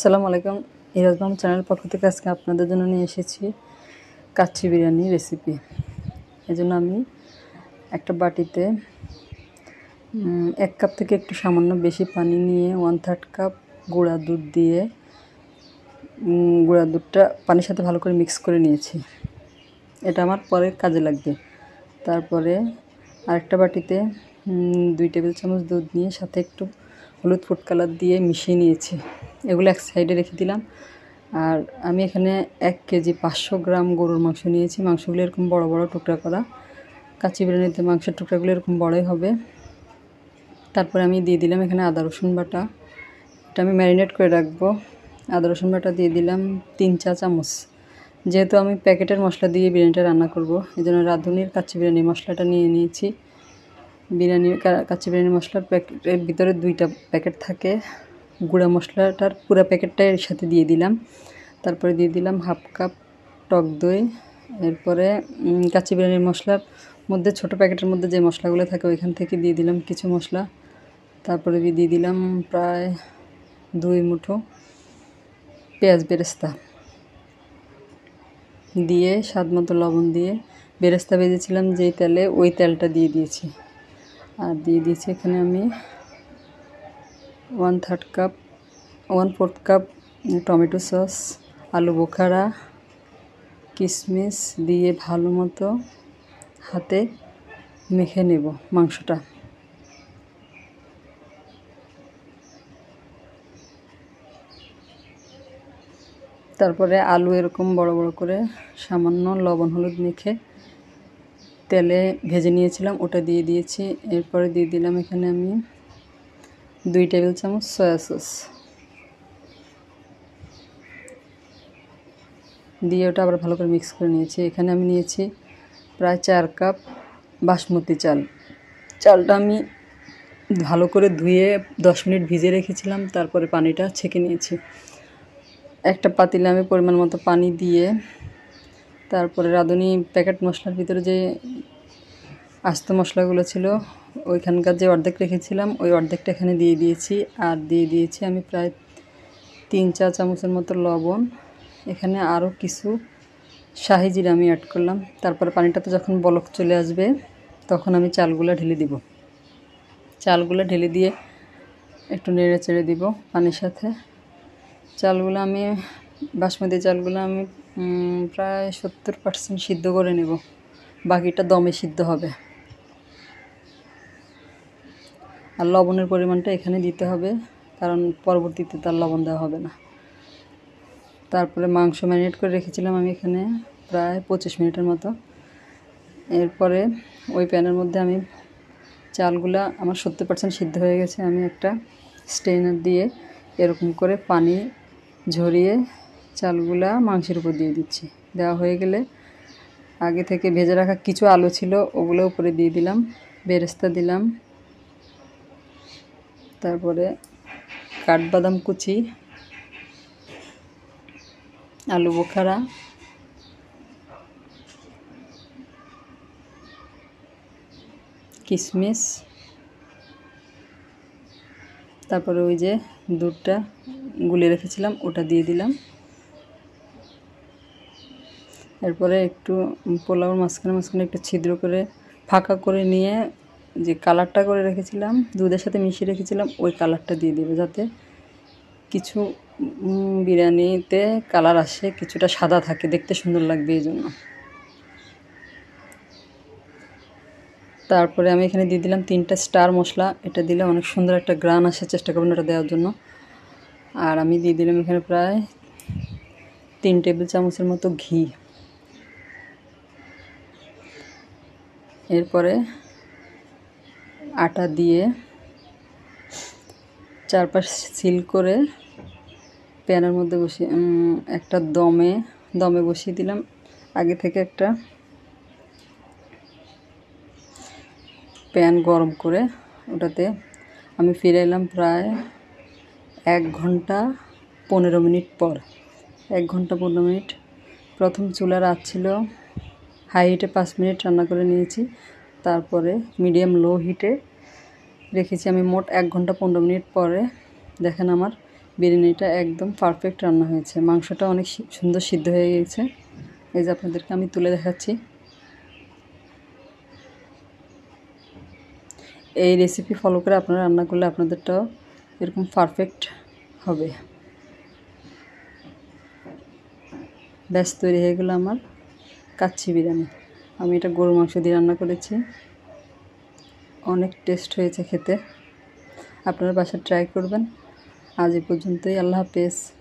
আসসালামু আলাইকুম ইরাজবাম চ্যানেল পক্ষ থেকে আজকে আপনাদের জন্য নিয়ে এসেছি কাচ্চি বিরিয়ানি রেসিপি এজন্য আমি একটা বাটিতে এক কাপ থেকে একটু সামান্য বেশি পানি নিয়ে ওয়ান থার্ড কাপ গুঁড়া দুধ দিয়ে গুঁড়া দুধটা পানির সাথে ভালো করে মিক্স করে নিয়েছি এটা আমার পরে কাজে লাগবে তারপরে আরেকটা বাটিতে দুই টেবিল চামচ দুধ নিয়ে সাথে একটু হলুদ ফুটকালার কালার দিয়ে মিশিয়ে নিয়েছি এগুলো এক সাইডে রেখে দিলাম আর আমি এখানে এক কেজি পাঁচশো গ্রাম গরুর মাংস নিয়েছি মাংসগুলো এরকম বড় বড় টুকরা করা কাঁচি বিরিয়ানিতে মাংসের টুকরাগুলো এরকম বড়ই হবে তারপরে আমি দিয়ে দিলাম এখানে আদা রসুন বাটা এটা আমি ম্যারিনেট করে রাখবো আদা রসুন বাটা দিয়ে দিলাম তিন চা চামচ যেহেতু আমি প্যাকেটের মশলা দিয়ে বিরিয়ানিটা রান্না করব এই জন্য রাঁধুনির কাচ্চি বিরিয়ানি মশলাটা নিয়ে নিয়েছি বিরিয়ানি কাচ্চি বিরিয়ানি মশলার প্যাকেটের ভিতরে দুইটা প্যাকেট থাকে গুঁড়া মশলাটার পুরো প্যাকেটটা এর সাথে দিয়ে দিলাম তারপরে দিয়ে দিলাম হাফ কাপ টক দই এরপরে কাঁচি বিরিয়ানির মশলার মধ্যে ছোট প্যাকেটের মধ্যে যে মশলাগুলো থাকে ওইখান থেকে দিয়ে দিলাম কিছু মশলা তারপরে দিয়ে দিলাম প্রায় দুই মুঠো পেঁয়াজ বেরেস্তা দিয়ে স্বাদ মতো লবণ দিয়ে বেরেস্তা বেজেছিলাম যেই তেলে ওই তেলটা দিয়ে দিয়েছি আর দিয়ে দিয়েছি এখানে আমি one third cup one fourth cup tomato sauce আলু বোখারা কিশমিশ দিয়ে ভালো মতো হাতে মেখে নেব মাংসটা তারপরে আলু এরকম বড় বড় করে সামান্য লবণ হলুদ মেখে তেলে ভেজে নিয়েছিলাম ওটা দিয়ে দিয়েছি এরপরে দিয়ে দিলাম এখানে আমি দুই টেবিল চামচ সয়া সস দিয়ে ওটা আবার ভালো করে মিক্স করে নিয়েছি এখানে আমি নিয়েছি প্রায় চার কাপ বাসমতি চাল চালটা আমি ভালো করে ধুয়ে দশ মিনিট ভিজে রেখেছিলাম তারপরে পানিটা ছেঁকে নিয়েছি একটা পাতিলে আমি পরিমাণ মতো পানি দিয়ে তারপরে রাঁধুনি প্যাকেট মশলার ভিতরে যে আস্ত মশলাগুলো ছিল ওইখানকার যে অর্ধেক রেখেছিলাম ওই অর্ধেকটা এখানে দিয়ে দিয়েছি আর দিয়ে দিয়েছি আমি প্রায় তিন চা চামচের মতো লবণ এখানে আরও কিছু শাহি জিরা আমি অ্যাড করলাম তারপরে তো যখন বলক চলে আসবে তখন আমি চালগুলো ঢেলে দিব চালগুলো ঢেলে দিয়ে একটু নেড়ে চেড়ে দিব পানির সাথে চালগুলো আমি বাসমতি চালগুলো আমি প্রায় সত্তর পার্সেন্ট সিদ্ধ করে নেব বাকিটা দমে সিদ্ধ হবে আর লবণের পরিমাণটা এখানে দিতে হবে কারণ পরবর্তীতে তার লবণ দেওয়া হবে না তারপরে মাংস ম্যারিনেট করে রেখেছিলাম আমি এখানে প্রায় পঁচিশ মিনিটের মতো এরপরে ওই প্যানের মধ্যে আমি চালগুলা আমার সত্তর পার্সেন্ট সিদ্ধ হয়ে গেছে আমি একটা স্টেনার দিয়ে এরকম করে পানি ঝরিয়ে চালগুলা মাংসের উপর দিয়ে দিচ্ছি দেওয়া হয়ে গেলে আগে থেকে ভেজে রাখা কিছু আলু ছিল ওগুলো উপরে দিয়ে দিলাম বেরেস্তা দিলাম তারপরে কাঠবাদাম কুচি আলু বোখারা কিশমিশ তারপরে ওই যে দুধটা গুলে রেখেছিলাম ওটা দিয়ে দিলাম এরপরে একটু পোলাওর মাঝখানে মাঝখানে একটু ছিদ্র করে ফাঁকা করে নিয়ে যে কালারটা করে রেখেছিলাম দুধের সাথে মিশিয়ে রেখেছিলাম ওই কালারটা দিয়ে দেবে যাতে কিছু বিরিয়ানিতে কালার আসে কিছুটা সাদা থাকে দেখতে সুন্দর লাগবে এই জন্য তারপরে আমি এখানে দিয়ে দিলাম তিনটা স্টার মশলা এটা দিলে অনেক সুন্দর একটা গ্রান আসার চেষ্টা করবেন এটা দেওয়ার জন্য আর আমি দিয়ে দিলাম এখানে প্রায় তিন টেবিল চামচের মতো ঘি এরপরে আটা দিয়ে চারপাশ সিল করে প্যানের মধ্যে বসিয়ে একটা দমে দমে বসিয়ে দিলাম আগে থেকে একটা প্যান গরম করে ওটাতে আমি ফিরে এলাম প্রায় এক ঘন্টা পনেরো মিনিট পর এক ঘন্টা পনেরো মিনিট প্রথম চুলার আজ ছিল হাই হিটে পাঁচ মিনিট রান্না করে নিয়েছি তারপরে মিডিয়াম লো হিটে রেখেছি আমি মোট এক ঘন্টা পনেরো মিনিট পরে দেখেন আমার বিরিয়ানিটা একদম পারফেক্ট রান্না হয়েছে মাংসটা অনেক সুন্দর সিদ্ধ হয়ে গেছে এই যে আপনাদেরকে আমি তুলে দেখাচ্ছি এই রেসিপি ফলো করে আপনারা রান্না করলে আপনাদেরটাও এরকম পারফেক্ট হবে ব্যাস তৈরি হয়ে গেলো আমার কাচ্ছি বিরিয়ানি আমি এটা গরু মাংস দিয়ে রান্না করেছি অনেক টেস্ট হয়েছে খেতে আপনারা বাসা ট্রাই করবেন আজ এ পর্যন্তই আল্লাহ হাফেজ